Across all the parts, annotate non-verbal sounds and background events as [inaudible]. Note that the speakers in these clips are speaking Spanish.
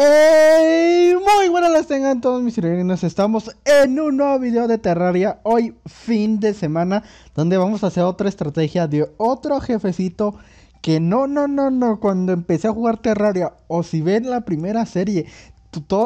Hey, muy buenas las tengan todos mis sireninos, estamos en un nuevo video de Terraria, hoy fin de semana, donde vamos a hacer otra estrategia de otro jefecito que no, no, no, no, cuando empecé a jugar Terraria, o si ven la primera serie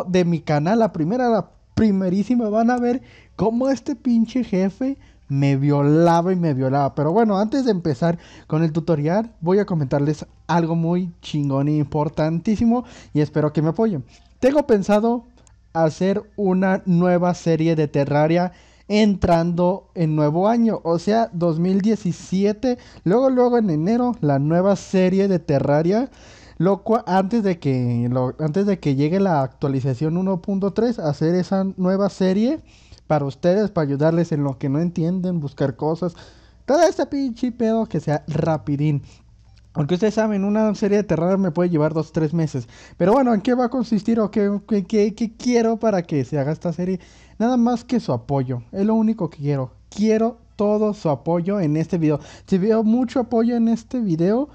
de mi canal, la primera, la primerísima, van a ver cómo este pinche jefe me violaba y me violaba. Pero bueno, antes de empezar con el tutorial, voy a comentarles algo muy chingón y e importantísimo y espero que me apoyen. Tengo pensado hacer una nueva serie de Terraria entrando en nuevo año, o sea, 2017, luego luego en enero la nueva serie de Terraria lo cual, antes de que antes de que llegue la actualización 1.3 hacer esa nueva serie para ustedes, para ayudarles en lo que no entienden, buscar cosas. Todo este pinche pedo que sea rapidín. Aunque ustedes saben, una serie de terror me puede llevar dos, tres meses. Pero bueno, ¿en qué va a consistir o qué, quiero para que se haga esta serie? Nada más que su apoyo. Es lo único que quiero. Quiero todo su apoyo en este video. Si veo mucho apoyo en este video,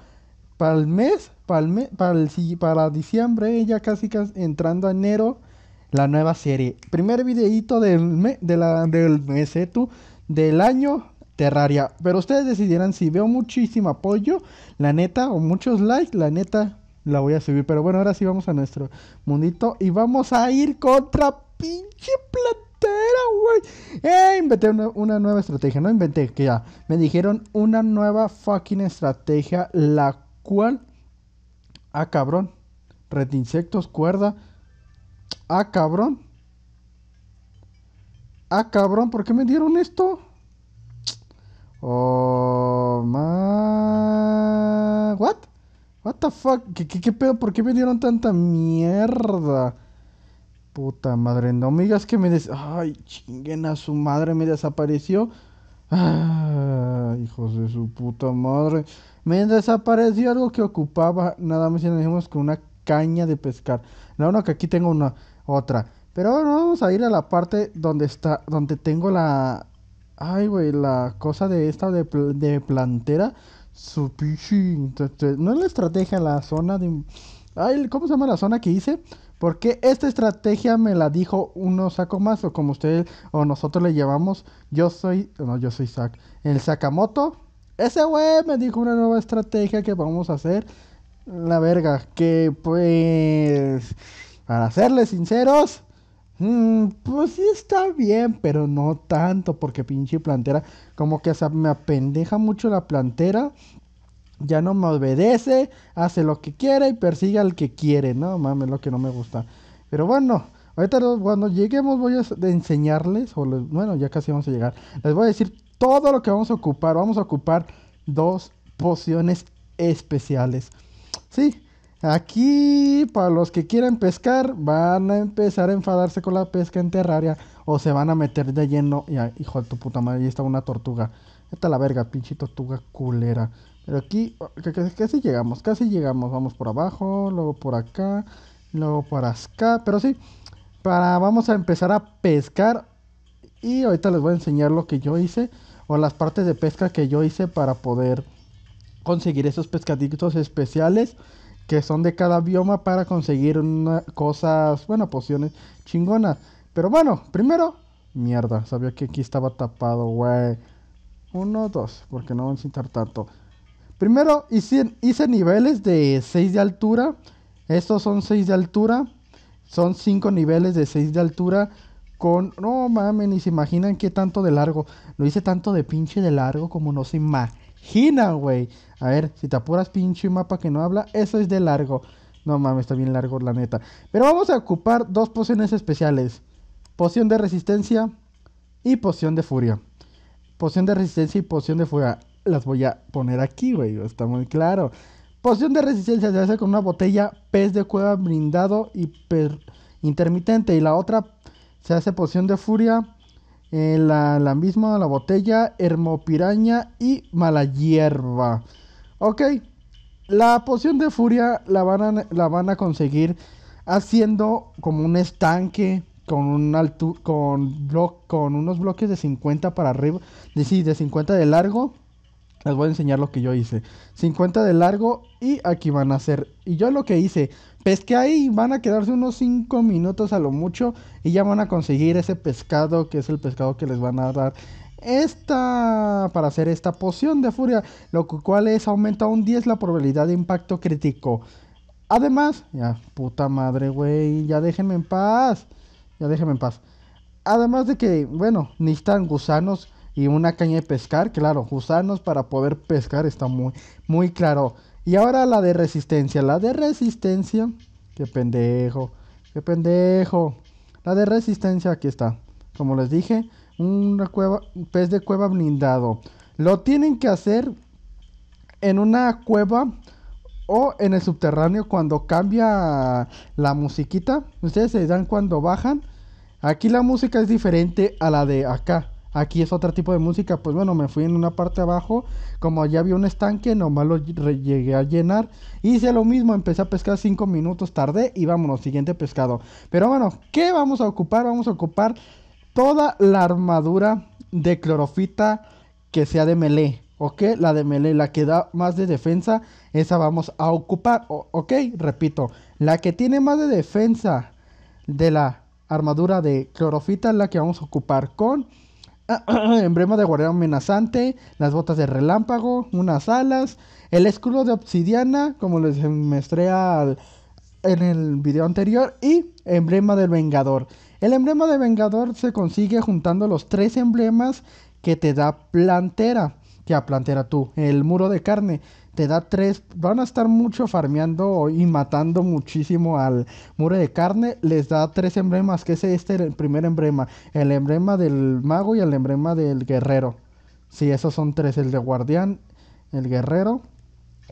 para el mes, para el, para, para diciembre, ya casi, casi entrando a enero, la nueva serie. Primer videito del, me, de la, del mes, tú, del año Terraria. Pero ustedes decidieran, si veo muchísimo apoyo, la neta, o muchos likes, la neta, la voy a subir. Pero bueno, ahora sí vamos a nuestro mundito y vamos a ir contra pinche platera, güey. Eh, inventé una, una, nueva estrategia, no inventé, que ya. Me dijeron una nueva fucking estrategia, la cual... Ah, cabrón. Red insectos, cuerda Ah, cabrón. Ah, cabrón, ¿por qué me dieron esto? Oh, ma... What? What the fuck? ¿Qué, qué, pedo? ¿Por qué me dieron tanta mierda? Puta madre, no me digas que me des... Ay, chinguen su madre, me desapareció. Ah, hijos de su puta madre. Me desapareció algo que ocupaba nada más y menos que una caña de pescar. No, una que aquí tengo una otra. Pero ahora vamos a ir a la parte donde está, donde tengo la, ay, güey, la cosa de esta de, plantera. Su No es la estrategia, la zona de... Ay, ¿cómo se llama la zona que hice? Porque esta estrategia me la dijo uno saco más, o como ustedes o nosotros le llevamos yo soy, no, yo soy Sac, el sacamoto, Ese güey me dijo una nueva estrategia que vamos a hacer la verga. Que pues, para serles sinceros, mm, pues sí está bien, pero no tanto, porque pinche plantera, como que me apendeja mucho la plantera. Ya no me obedece, hace lo que quiera y persigue al que quiere, ¿no? Mames, lo que no me gusta. Pero bueno, ahorita cuando lleguemos voy a enseñarles, o bueno, ya casi vamos a llegar. Les voy a decir todo lo que vamos a ocupar. Vamos a ocupar dos pociones especiales. Sí, aquí para los que quieran pescar van a empezar a enfadarse con la pesca en terraria o se van a meter de lleno. Y, hijo de tu puta madre, ahí está una tortuga. está la verga, pinche tortuga culera. Pero aquí oh, casi llegamos, casi llegamos. Vamos por abajo, luego por acá, luego por acá. Pero sí, para, vamos a empezar a pescar. Y ahorita les voy a enseñar lo que yo hice o las partes de pesca que yo hice para poder conseguir esos pescaditos especiales que son de cada bioma para conseguir una, cosas, bueno, pociones chingonas. Pero bueno, primero, mierda, sabía que aquí estaba tapado, güey. Uno, dos, porque no van a sintar tanto. Primero hice, hice niveles de 6 de altura. Estos son 6 de altura. Son 5 niveles de 6 de altura. Con. No mames, ni se imaginan que tanto de largo. Lo hice tanto de pinche de largo como no se más Gina, güey. A ver, si te apuras, pinche mapa que no habla, eso es de largo. No mames, está bien largo, la neta. Pero vamos a ocupar dos pociones especiales: poción de resistencia y poción de furia. Poción de resistencia y poción de furia. Las voy a poner aquí, güey. Está muy claro. Poción de resistencia se hace con una botella pez de cueva blindado y intermitente. Y la otra se hace poción de furia eh, la, misma, la botella, hermopiraña y mala hierba. Ok, la poción de furia la van a, la van a conseguir haciendo como un estanque con un alto, con blo con unos bloques de 50 para arriba, de, de 50 de largo. Les voy a enseñar lo que yo hice. 50 de largo y aquí van a hacer. Y yo lo que hice que ahí, van a quedarse unos 5 minutos a lo mucho y ya van a conseguir ese pescado que es el pescado que les van a dar esta para hacer esta poción de furia, lo cual es aumenta un 10 la probabilidad de impacto crítico. Además, ya puta madre, güey, ya déjenme en paz. Ya déjenme en paz. Además de que, bueno, necesitan gusanos y una caña de pescar, claro, gusanos para poder pescar está muy muy claro. Y ahora la de resistencia. La de resistencia. Qué pendejo. Qué pendejo. La de resistencia, aquí está. Como les dije, un pez de cueva blindado. Lo tienen que hacer en una cueva o en el subterráneo cuando cambia la musiquita. Ustedes se dan cuando bajan. Aquí la música es diferente a la de acá. Aquí es otro tipo de música. Pues bueno, me fui en una parte abajo. Como ya había un estanque, nomás lo llegué a llenar. Hice lo mismo, empecé a pescar 5 minutos tarde y vámonos, siguiente pescado. Pero bueno, ¿qué vamos a ocupar? Vamos a ocupar toda la armadura de clorofita que sea de melee. ¿ok? La de melee, la que da más de defensa, esa vamos a ocupar, ¿ok? Repito, la que tiene más de defensa de la armadura de clorofita es la que vamos a ocupar con [clears throat] emblema de guardián amenazante, las botas de relámpago, unas alas, el escudo de obsidiana, como les mostré al, en el video anterior, y emblema del vengador. El emblema del vengador se consigue juntando los tres emblemas que te da plantera. a plantera tú, el muro de carne te da tres, van a estar mucho farmeando y matando muchísimo al muro de carne, les da tres emblemas, que es este el primer emblema, el emblema del mago y el emblema del guerrero. Sí, esos son tres, el de guardián, el guerrero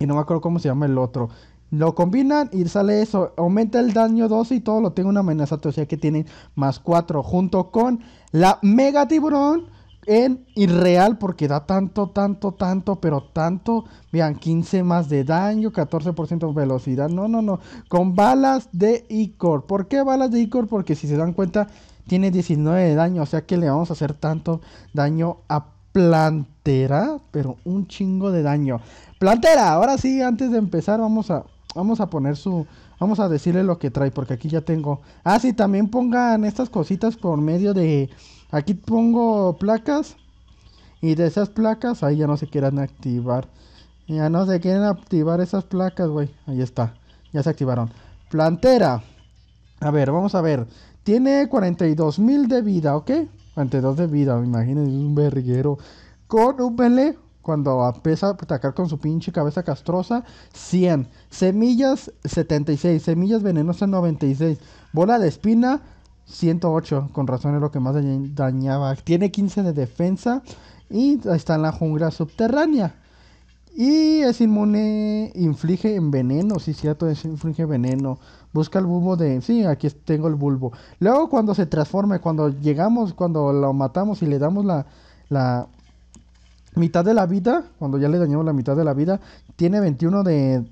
y no me acuerdo cómo se llama el otro. Lo combinan y sale eso, aumenta el daño 2 y todo lo tiene una amenaza, o sea que tienen más 4 junto con la mega tiburón en irreal porque da tanto, tanto, tanto, pero tanto. Vean, 15 más de daño, 14% velocidad. No, no, no. Con balas de Icor. ¿Por qué balas de Icor? Porque si se dan cuenta, tiene 19 de daño. O sea que le vamos a hacer tanto daño a Plantera. Pero un chingo de daño. Plantera, ahora sí, antes de empezar, vamos a, vamos a poner su, Vamos a decirle lo que trae, porque aquí ya tengo. Ah, sí, también pongan estas cositas por medio de. Aquí pongo placas. Y de esas placas, ahí ya no se quieran activar. Ya no se quieren activar esas placas, güey. Ahí está. Ya se activaron. Plantera. A ver, vamos a ver. Tiene 42.000 mil de vida, ¿ok? 42 de vida, imagínense, es un berriguero. Con un pele cuando empieza a atacar con su pinche cabeza castrosa, 100. Semillas, 76. Semillas venenosas, 96. Bola de espina, 108. Con razón es lo que más dañaba. Tiene 15 de defensa y está en la jungla subterránea. Y es inmune, inflige en veneno, sí, cierto, es inflige veneno. Busca el bulbo de... Sí, aquí tengo el bulbo. Luego cuando se transforme, cuando llegamos, cuando lo matamos y le damos la, la, mitad de la vida, cuando ya le dañamos la mitad de la vida, tiene 21 de,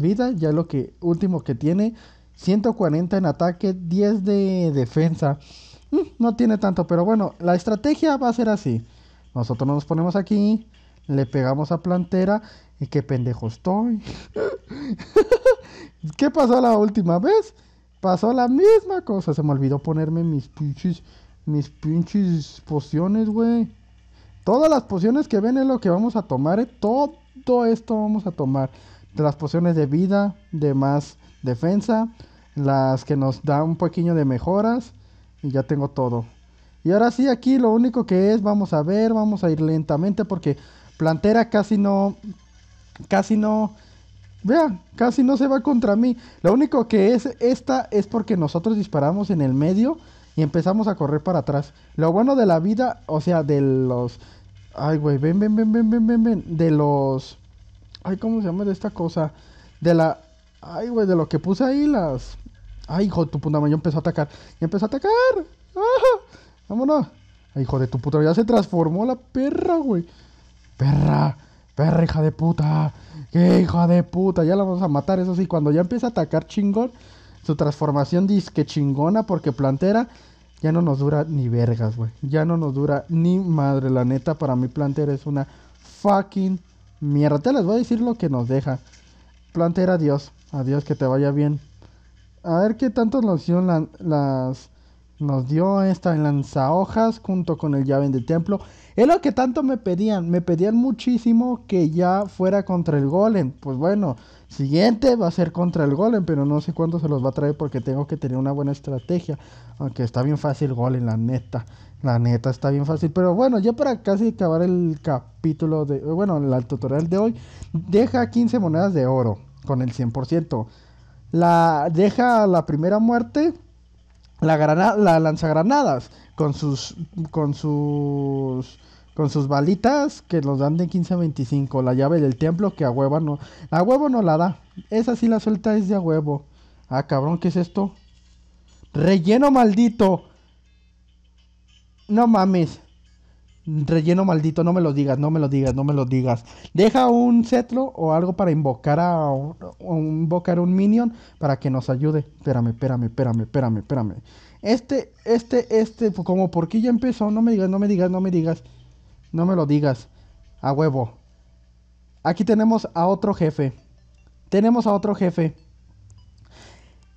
vida, ya es lo que último que tiene, 140 en ataque, 10 de defensa. Mm, no tiene tanto, pero bueno, la estrategia va a ser así. Nosotros nos ponemos aquí, le pegamos a plantera y qué pendejo estoy. [laughs] ¿Qué pasó la última vez? Pasó la misma cosa, se me olvidó ponerme mis pinches mis pinches pociones, güey. Todas las pociones que ven es lo que vamos a tomar. ¿eh? Todo esto vamos a tomar. las pociones de vida, de más defensa, las que nos da un poquillo de mejoras. Y ya tengo todo. Y ahora sí, aquí lo único que es, vamos a ver, vamos a ir lentamente porque Plantera casi no, casi no, vea, casi no se va contra mí. Lo único que es esta es porque nosotros disparamos en el medio y empezamos a correr para atrás. Lo bueno de la vida, o sea, de los... Ay, güey, ven, ven, ven, ven, ven, ven, ven. De los... Ay, ¿cómo se llama de esta cosa? De la... Ay, güey, de lo que puse ahí las... Ay, hijo de tu puta madre, empezó a atacar. Y empezó a atacar. ¡Ah! Vámonos. Ay, hijo de tu puta, ya se transformó la perra, güey. Perra. Perra, hija de puta. ¡Qué hija de puta! Ya la vamos a matar, eso sí. Cuando ya empieza a atacar chingón, su transformación que chingona porque plantera ya no nos dura ni vergas, güey. Ya no nos dura ni madre, la neta. Para mí plantera es una fucking mierda. Te les voy a decir lo que nos deja. Plantera, adiós. Adiós, que te vaya bien. A ver qué tanto nos hicieron las nos dio esta lanzahojas junto con el llave del templo. Es lo que tanto me pedían. Me pedían muchísimo que ya fuera contra el golem. Pues bueno, siguiente va a ser contra el golem, pero no sé cuándo se los va a traer porque tengo que tener una buena estrategia. Aunque está bien fácil golem, la neta. La neta está bien fácil. Pero bueno, ya para casi acabar el capítulo de... Bueno, el tutorial de hoy. Deja 15 monedas de oro con el 100%. La deja la primera muerte la, granada, la lanzagranadas con sus con sus con sus balitas que los dan de 15 a 25, la llave del templo que a huevo no, a huevo no la da. Esa sí la suelta es de a huevo. Ah, cabrón, ¿qué es esto? Relleno maldito. No mames. Relleno maldito, no me lo digas, no me lo digas, no me lo digas. Deja un cetro o algo para invocar a un, un minion para que nos ayude. Espérame, espérame, espérame, espérame, espérame. Este, este, este, pues, como por qué ya empezó, no me digas, no me digas, no me digas. No me lo digas. A huevo. Aquí tenemos a otro jefe. Tenemos a otro jefe.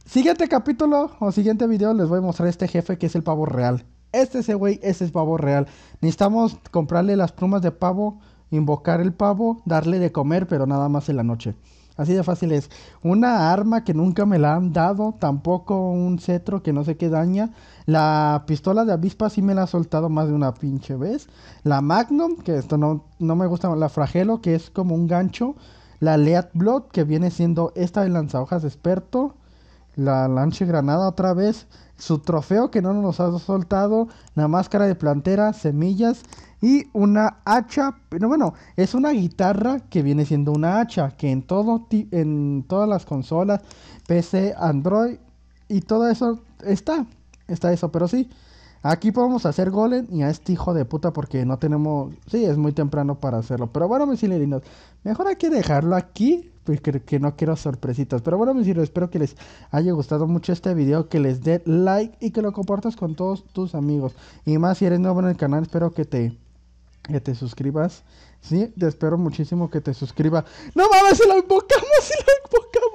Siguiente capítulo o siguiente video les voy a mostrar este jefe que es el pavo real. Este ese güey, ese es pavo real. Necesitamos comprarle las plumas de pavo, invocar el pavo, darle de comer, pero nada más en la noche. Así de fácil es. Una arma que nunca me la han dado, tampoco un cetro que no sé qué daña. La pistola de avispa sí me la ha soltado más de una pinche vez. La Magnum, que esto no, no me gusta, la Fragelo, que es como un gancho. La Lead Blood, que viene siendo esta de lanzahojas experto. La Lanche Granada otra vez su trofeo que no nos ha soltado, la máscara de plantera, semillas y una hacha, pero bueno, es una guitarra que viene siendo una hacha, que en, todo, en todas las consolas, PC, Android y todo eso está, está eso, pero sí. Aquí podemos hacer golem y a este hijo de puta porque no tenemos... Sí, es muy temprano para hacerlo. Pero bueno, mis hilerinos, mejor hay que dejarlo aquí pues, que, no quiero sorpresitas. Pero bueno, mis sirve, espero que les haya gustado mucho este video, que les dé like y que lo compartas con todos tus amigos. Y más si eres nuevo en el canal, espero que te, que te suscribas. Sí, te espero muchísimo que te suscribas. No mames, se lo invocamos, ¡Se lo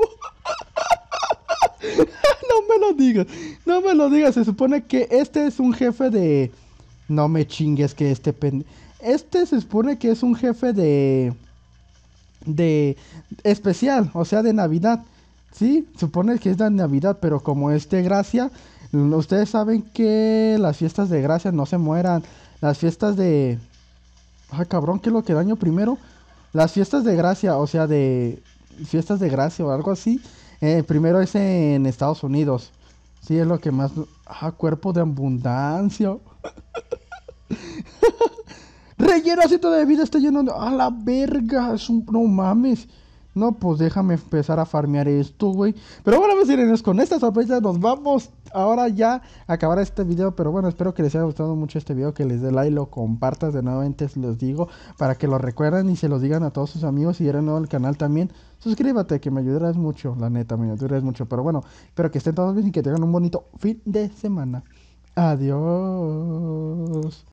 invocamos. [laughs] no me lo digas, no me lo digas. Se supone que este es un jefe de... No me chingues que este pende... Este se supone que es un jefe de de especial, o sea, de Navidad. Sí, supone que es de Navidad, pero como es de gracia, mm, ustedes saben que las fiestas de gracia no se mueran. Las fiestas de... Ah, cabrón, ¿qué es lo que daño primero? Las fiestas de gracia, o sea, de... Fiestas de gracia o algo así. Eh, primero es en Estados Unidos. Sí, es lo que más... Ah, cuerpo de abundancia. [laughs] Relleno de vida está lleno ¡A la verga! No mames. No, pues déjame empezar a farmear esto, güey. Pero bueno, pues miren, con esta sorpresa nos vamos ahora ya a acabar este video. Pero bueno, espero que les haya gustado mucho este video, que les dé like, lo compartas de nuevo, antes les digo, para que lo recuerden y se lo digan a todos sus amigos. Si eres nuevo al canal también, suscríbete, que me ayudarás mucho, la neta, me ayudarás mucho. Pero bueno, espero que estén todos bien y que tengan un bonito fin de semana. Adiós.